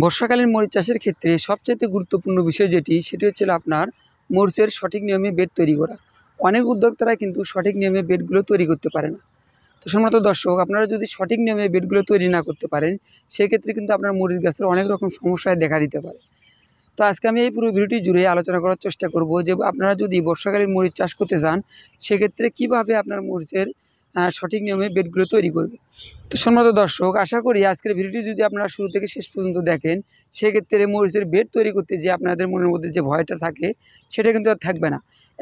বর্ষাকালীন মরিচ চাষের ক্ষেত্রে সবচেয়ে গুরুত্বপূর্ণ বিষয় যেটি সেটি হচ্ছিল আপনার মরিচের সঠিক নিয়মে বেড তৈরি করা অনেক উদ্যোক্তারা কিন্তু সঠিক নিয়মে বেডগুলো তৈরি করতে পারে না তো সম্ভবত দর্শক আপনারা যদি সঠিক নিয়মে বেডগুলো তৈরি না করতে পারেন সেক্ষেত্রে কিন্তু আপনার মরিচ গাছের অনেক রকম সমস্যায় দেখা দিতে পারে তো আজকে আমি এই পুরো ভিডিওটি জুড়ে আলোচনা করার চেষ্টা করব যে আপনারা যদি বর্ষাকালীন মরিচ চাষ করতে চান সেক্ষেত্রে কিভাবে আপনার মরিচের সঠিক নিয়মে বেডগুলো তৈরি করবে তো সম্মত দর্শক আশা করি আজকের ভিডিওটি যদি আপনারা শুরু থেকে শেষ পর্যন্ত দেখেন সেক্ষেত্রে মরিচের বেড তৈরি করতে যে আপনাদের মনের মধ্যে যে ভয়টা থাকে সেটা কিন্তু আর থাকবে না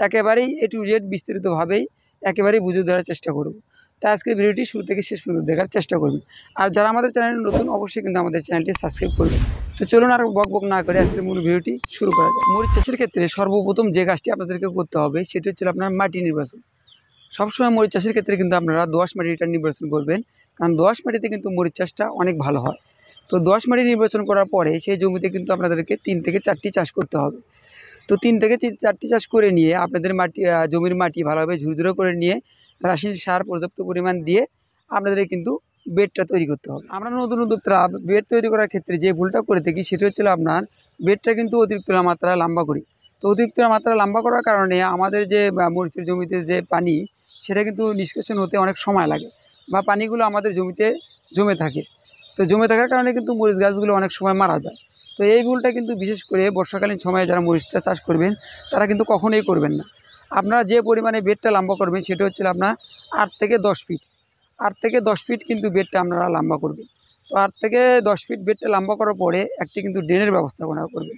একেবারেই এ টু জেড বিস্তারিতভাবেই একেবারেই বুঝে ধরার চেষ্টা করব তাই আজকের ভিডিওটি শুরু থেকে শেষ পর্যন্ত দেখার চেষ্টা করবেন আর যারা আমাদের চ্যানেল নতুন অবশ্যই কিন্তু আমাদের চ্যানেলটি সাবস্ক্রাইব করবেন তো চলুন আর বক না করে আজকের মূল ভিডিওটি শুরু করা যায় মরিচ চাষের ক্ষেত্রে সর্বপ্রথম যে কাজটি আপনাদেরকে করতে হবে সেটি হচ্ছে আপনার মাটি নির্বাচন সবসময় মরিচ চাষের ক্ষেত্রে কিন্তু আপনারা দোয়াশ মাটিটা নির্বাচন করবেন কারণ দোয়াশ মাটিতে কিন্তু মরিচ চাষটা অনেক ভালো হয় তো দোয়াশ মাটি নির্বাচন করার পরে সেই জমিতে কিন্তু আপনাদেরকে তিন থেকে চারটি চাষ করতে হবে তো তিন থেকে চারটি চাষ করে নিয়ে আপনাদের মাটি জমির মাটি ভালোভাবে ঝুরঝুরো করে নিয়ে রাসায়নিক সার পর্যাপ্ত পরিমাণ দিয়ে আপনাদের কিন্তু বেডটা তৈরি করতে হবে আমরা নতুন উদ্যোক্তারা বেড তৈরি করার ক্ষেত্রে যে ভুলটা করে থাকি সেটা হচ্ছিল আপনার বেডটা কিন্তু অতিরিক্ত মাত্রা লম্বা করি তো অতিরিক্ত মাত্রা লম্বা করার কারণে আমাদের যে মরিচের জমিতে যে পানি সেটা কিন্তু নিষ্কাশন হতে অনেক সময় লাগে বা পানিগুলো আমাদের জমিতে জমে থাকে তো জমে থাকার কারণে কিন্তু মরিচ গাছগুলো অনেক সময় মারা যায় তো এই ভুলটা কিন্তু বিশেষ করে বর্ষাকালীন সময়ে যারা মরিচটা চাষ করবেন তারা কিন্তু কখনোই করবেন না আপনারা যে পরিমাণে বেডটা লম্বা করবেন সেটা হচ্ছে আপনার আট থেকে দশ ফিট আট থেকে দশ ফিট কিন্তু বেডটা আপনারা লম্বা করবেন তো আট থেকে দশ ফিট বেডটা লম্বা করার পরে একটি কিন্তু ড্রেনের ব্যবস্থাপনা করবেন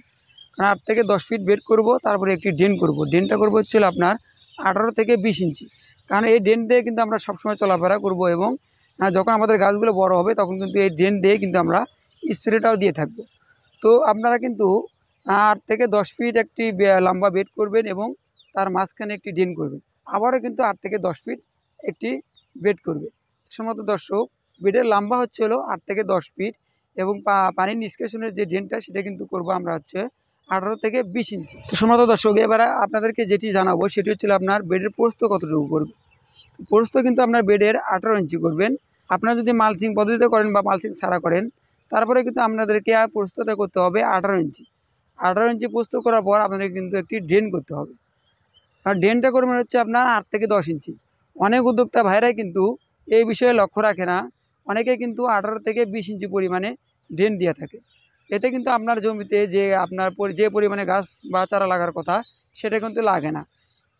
কারণ আট থেকে দশ ফিট বেড করব তারপরে একটি ড্রেন করব ড্রেনটা করবো হচ্ছে আপনার আঠারো থেকে বিশ ইঞ্চি কারণ এই ড্রেন দিয়ে কিন্তু আমরা সবসময় চলাফেরা করব এবং যখন আমাদের গাছগুলো বড় হবে তখন কিন্তু এই ড্রেন দিয়ে কিন্তু আমরা স্প্রেটাও দিয়ে থাকব তো আপনারা কিন্তু আট থেকে দশ ফিট একটি লম্বা বেড করবেন এবং তার মাঝখানে একটি ড্রেন করবেন আবারও কিন্তু আট থেকে দশ ফিট একটি বেড করবে সম্ভবত দর্শক বেডের লম্বা হচ্ছে হলো আট থেকে দশ ফিট এবং পানির নিষ্কাশনের যে ড্রেনটা সেটা কিন্তু করব আমরা হচ্ছে আঠারো থেকে বিশ ইঞ্চি তো শোনত দর্শক এবারে আপনাদেরকে যেটি জানাবো সেটি হচ্ছিল আপনার বেডের পোস্ত কতটুকু করবে পোস্ত কিন্তু আপনার বেডের আঠারো ইঞ্চি করবেন আপনারা যদি মালসিং পদ্ধতিতে করেন বা মালসিং ছাড়া করেন তারপরে কিন্তু আপনাদেরকে পোস্তটা করতে হবে আঠারো ইঞ্চি আঠারো ইঞ্চি পোস্ত করার পর আপনাদের কিন্তু একটি ড্রেন করতে হবে আর ড্রেনটা করবেন হচ্ছে আপনার আট থেকে দশ ইঞ্চি অনেক উদ্যোক্তা ভাইরাই কিন্তু এই বিষয়ে লক্ষ্য রাখে না অনেকে কিন্তু আঠারো থেকে বিশ ইঞ্চি পরিমাণে ড্রেন দিয়ে থাকে এতে কিন্তু আপনার জমিতে যে আপনার যে পরিমাণে গাছ বা চারা লাগার কথা সেটা কিন্তু লাগে না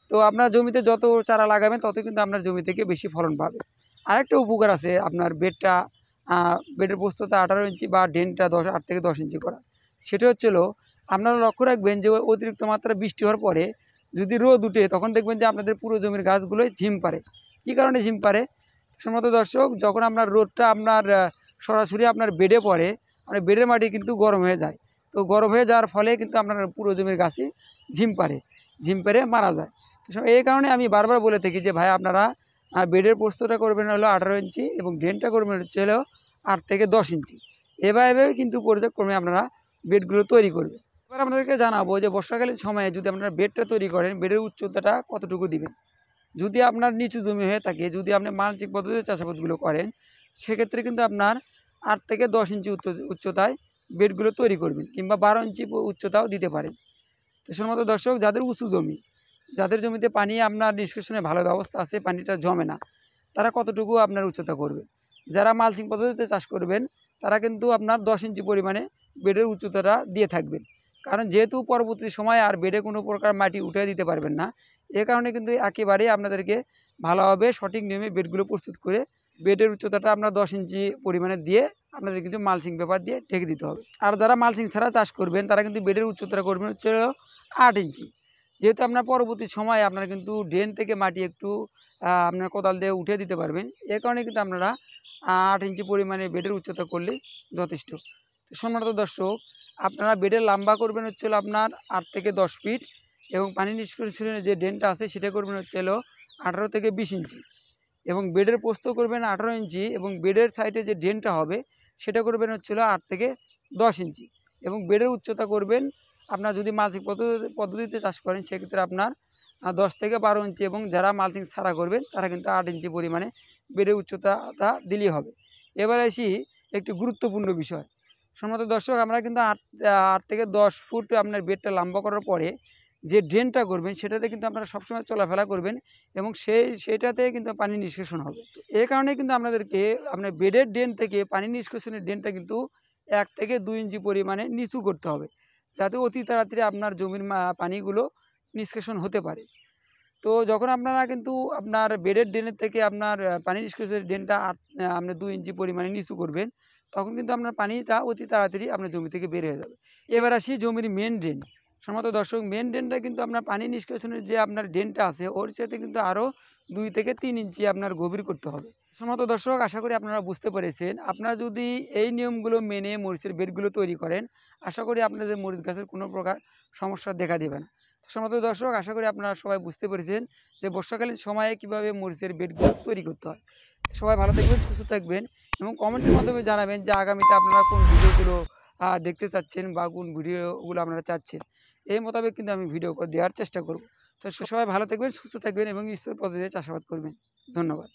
তো আপনার জমিতে যত চারা লাগাবেন তত কিন্তু আপনার জমি থেকে বেশি ফলন পাবে আরেকটা উপকার আছে আপনার বেডটা বেডের প্রস্তুতা আঠারো ইঞ্চি বা ডেনটা দশ আট থেকে দশ ইঞ্চি করা সেটা হচ্ছিলো আপনারা লক্ষ্য রাখবেন যে অতিরিক্ত মাত্রা বৃষ্টি হওয়ার পরে যদি রোদ উঠে তখন দেখবেন যে আপনাদের পুরো জমির গাছগুলোই ঝিম পারে কী কারণে ঝিম পারে সম্ভবত দর্শক যখন আপনার রোদটা আপনার সরাসরি আপনার বেডে পড়ে মানে বেড়ের মাটি কিন্তু গরম হয়ে যায় তো গরম হয়ে যাওয়ার ফলে কিন্তু আপনার পুরো জমির গাছই ঝিম পারে ঝিম পেরে মারা যায় তো এই কারণে আমি বারবার বলে থাকি যে ভাই আপনারা বেডের পোস্তটা করবেন হলো আঠারো ইঞ্চি এবং ড্রেনটা করবেন হচ্ছে হলো আট থেকে দশ ইঞ্চি এভাবে কিন্তু পর্যায়ক্রমে আপনারা বেডগুলো তৈরি করবেন এবার আপনাদেরকে জানাবো যে বর্ষাকালীন সময়ে যদি আপনারা বেডটা তৈরি করেন বেডের উচ্চতাটা কতটুকু দিবেন যদি আপনার নিচু জমি হয়ে থাকে যদি আপনি মানসিক পদ্ধতিতে চাষাবাদগুলো করেন সেক্ষেত্রে কিন্তু আপনার আট থেকে দশ ইঞ্চি উচ্চ উচ্চতায় বেডগুলো তৈরি করবেন কিংবা বারো ইঞ্চি উচ্চতাও দিতে পারেন তো মতো দর্শক যাদের উঁচু জমি যাদের জমিতে পানি আপনার নিষ্কাশনে ভালো ব্যবস্থা আছে পানিটা জমে না তারা কতটুকু আপনার উচ্চতা করবে যারা মালচিং পদ্ধতিতে চাষ করবেন তারা কিন্তু আপনার দশ ইঞ্চি পরিমাণে বেডের উচ্চতাটা দিয়ে থাকবেন কারণ যেহেতু পরবর্তী সময় আর বেডে কোনো প্রকার মাটি উঠে দিতে পারবেন না এ কারণে কিন্তু একেবারেই আপনাদেরকে ভালোভাবে সঠিক নিয়মে বেডগুলো প্রস্তুত করে বেডের উচ্চতাটা আপনার দশ ইঞ্চি পরিমাণে দিয়ে আপনাদের কিন্তু মালসিং পেপার দিয়ে ঢেকে দিতে হবে আর যারা মালসিং ছাড়া চাষ করবেন তারা কিন্তু বেডের উচ্চতা করবেন হচ্ছে আট ইঞ্চি যেহেতু আপনার পরবর্তী সময় আপনারা কিন্তু ড্রেন থেকে মাটি একটু আপনার কোদাল দিয়ে উঠে দিতে পারবেন এর কারণে কিন্তু আপনারা আট ইঞ্চি পরিমাণে বেডের উচ্চতা করলে যথেষ্ট তো সম্মানত দর্শক আপনারা বেডের লম্বা করবেন হচ্ছে আপনার আট থেকে দশ ফিট এবং পানি নিষ্কাশনের যে ড্রেনটা আছে সেটা করবেন হচ্ছে হলো আঠারো থেকে বিশ ইঞ্চি এবং বেডের পোস্ত করবেন আঠারো ইঞ্চি এবং বেডের সাইডে যে ড্রেনটা হবে সেটা করবেন হচ্ছিল আট থেকে দশ ইঞ্চি এবং বেডের উচ্চতা করবেন আপনার যদি মালচিং পদ্ধতিতে চাষ করেন সেক্ষেত্রে আপনার দশ থেকে বারো ইঞ্চি এবং যারা মালচিং সারা করবেন তারা কিন্তু আট ইঞ্চি পরিমাণে বেডের উচ্চতাটা দিলেই হবে এবার আসি একটি গুরুত্বপূর্ণ বিষয় সম্ভবত দর্শক আমরা কিন্তু আট আট থেকে দশ ফুট আপনার বেডটা লম্বা করার পরে যে ড্রেনটা করবেন সেটাতে কিন্তু আপনারা সবসময় চলাফেরা করবেন এবং সেই সেটাতে কিন্তু পানি নিষ্কাশন হবে এ কারণে কিন্তু আপনাদেরকে আপনার বেডের ড্রেন থেকে পানি নিষ্কাশনের ড্রেনটা কিন্তু এক থেকে দুই ইঞ্চি পরিমাণে নিচু করতে হবে যাতে অতি তাড়াতাড়ি আপনার জমির পানিগুলো নিষ্কাশন হতে পারে তো যখন আপনারা কিন্তু আপনার বেডের ড্রেনের থেকে আপনার পানি নিষ্কাশনের ড্রেনটা আপনি দুই ইঞ্চি পরিমাণে নিচু করবেন তখন কিন্তু আপনার পানিটা অতি তাড়াতাড়ি আপনার জমি থেকে বের হয়ে যাবে এবার আসি জমির মেন ড্রেন সমত দর্শক মেন ড্রেনটা কিন্তু আপনার পানি নিষ্কাশনের যে আপনার ড্রেনটা আছে ওর সাথে কিন্তু আরও দুই থেকে তিন ইঞ্চি আপনার গভীর করতে হবে সমত দর্শক আশা করি আপনারা বুঝতে পেরেছেন আপনারা যদি এই নিয়মগুলো মেনে মরিচের বেডগুলো তৈরি করেন আশা করি আপনাদের মরিচ গাছের কোনো প্রকার সমস্যা দেখা দেবে না সমত দর্শক আশা করি আপনারা সবাই বুঝতে পেরেছেন যে বর্ষাকালীন সময়ে কিভাবে মরিচের বেডগুলো তৈরি করতে হয় সবাই ভালো থাকবেন সুস্থ থাকবেন এবং কমেন্টের মাধ্যমে জানাবেন যে আগামীতে আপনারা কোন ভিডিওগুলো দেখতে চাচ্ছেন বা কোন ভিডিওগুলো আপনারা চাচ্ছেন এই মোতাবেক কিন্তু আমি ভিডিও করে দেওয়ার চেষ্টা করব তো সবাই ভালো থাকবেন সুস্থ থাকবেন এবং ঈশ্বর পদ্ধতিতে চাষাবাদ করবেন ধন্যবাদ